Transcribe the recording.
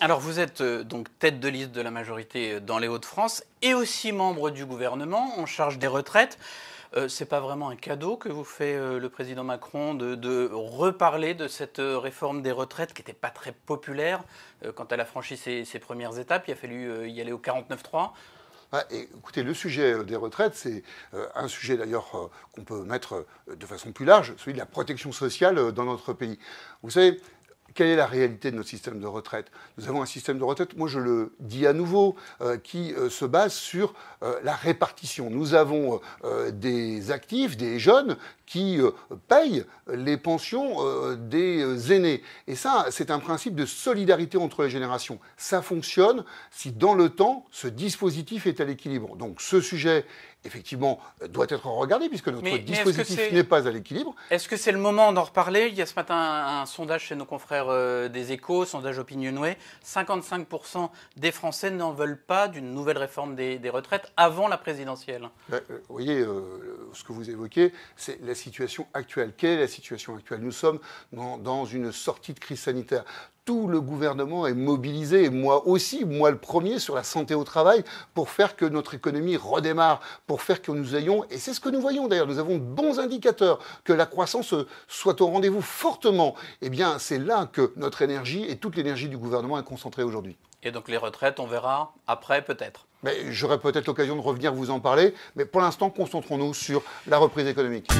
Alors vous êtes euh, donc tête de liste de la majorité euh, dans les Hauts-de-France et aussi membre du gouvernement en charge des retraites. Euh, c'est pas vraiment un cadeau que vous fait le président Macron de, reparler de cette réforme des retraites qui n'était pas très populaire quand elle a franchi ses, ses, premières étapes. Il a fallu y aller au 49-3. Ah, écoutez, le sujet euh, des retraites, c'est euh, un sujet d'ailleurs euh, qu'on peut mettre de façon plus large, celui de la protection sociale dans notre pays. Vous savez, quelle est la réalité de notre système de retraite Nous avons un système de retraite, moi je le dis à nouveau, euh, qui euh, se base sur euh, la répartition. Nous avons des actifs, des jeunes qui payent les pensions des aînés. Et ça, c'est un principe de solidarité entre les générations. Ça fonctionne si dans le temps, ce dispositif est à l'équilibre. Donc ce sujet effectivement, euh, doit être regardé puisque notre dispositif n'est pas à l'équilibre. Est-ce que c'est le moment d'en reparler Il y a ce matin un, sondage chez nos confrères euh, des échos, sondage Opinionway. 55% des Français n'en veulent pas d'une nouvelle réforme des, retraites avant la présidentielle. Ben, euh, vous voyez, ce que vous évoquez, c'est la situation actuelle. Quelle est la situation actuelle Nous sommes dans, dans une sortie de crise sanitaire tout le gouvernement est mobilisé, et moi aussi, moi le premier, sur la santé au travail, pour faire que notre économie redémarre, pour faire que nous ayons, et c'est ce que nous voyons d'ailleurs, nous avons de bons indicateurs, que la croissance euh, soit au rendez-vous fortement. Eh bien, c'est là que notre énergie et toute l'énergie du gouvernement est concentrée aujourd'hui. Et donc les retraites, on verra après peut-être. j'aurai peut-être l'occasion de revenir vous en parler, mais pour l'instant, concentrons-nous sur la reprise économique.